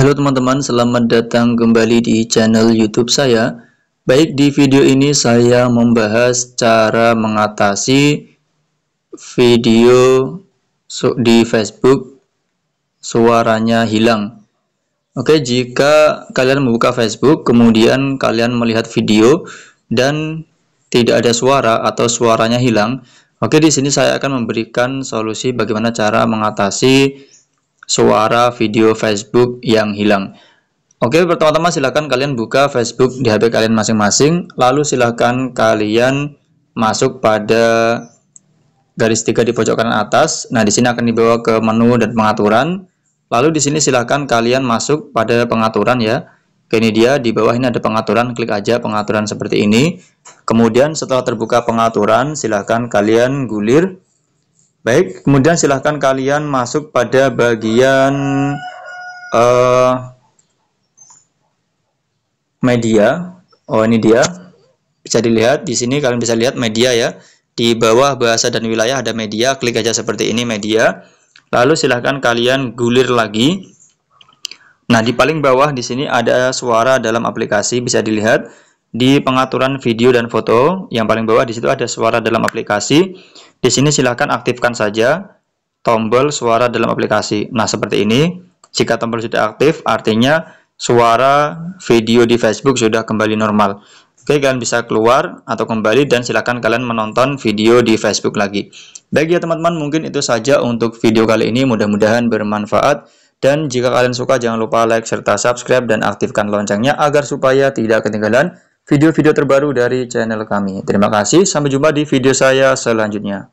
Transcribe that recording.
Halo teman-teman, selamat datang kembali di channel YouTube saya. Baik, di video ini saya membahas cara mengatasi video di Facebook suaranya hilang. Oke, jika kalian membuka Facebook, kemudian kalian melihat video dan tidak ada suara atau suaranya hilang, oke di sini saya akan memberikan solusi bagaimana cara mengatasi suara video Facebook yang hilang. Oke, pertama-tama silahkan kalian buka Facebook di HP kalian masing-masing, lalu silahkan kalian masuk pada garis tiga di pojok kanan atas. Nah, di sini akan dibawa ke menu dan pengaturan. Lalu di sini silahkan kalian masuk pada pengaturan ya. Oke, ini dia di bawah ini ada pengaturan, klik aja pengaturan seperti ini. Kemudian setelah terbuka pengaturan, silahkan kalian gulir Baik, kemudian silahkan kalian masuk pada bagian uh, media. Oh, ini dia. Bisa dilihat di sini kalian bisa lihat media ya. Di bawah bahasa dan wilayah ada media, klik aja seperti ini media. Lalu silahkan kalian gulir lagi. Nah, di paling bawah di sini ada suara dalam aplikasi bisa dilihat di pengaturan video dan foto yang paling bawah di situ ada suara dalam aplikasi. Di sini silahkan aktifkan saja tombol suara dalam aplikasi. Nah seperti ini. Jika tombol sudah aktif, artinya suara video di Facebook sudah kembali normal. Oke, kalian bisa keluar atau kembali dan silahkan kalian menonton video di Facebook lagi. Baik ya teman-teman, mungkin itu saja untuk video kali ini. Mudah-mudahan bermanfaat. Dan jika kalian suka, jangan lupa like serta subscribe dan aktifkan loncengnya agar supaya tidak ketinggalan video-video terbaru dari channel kami. Terima kasih, sampai jumpa di video saya selanjutnya.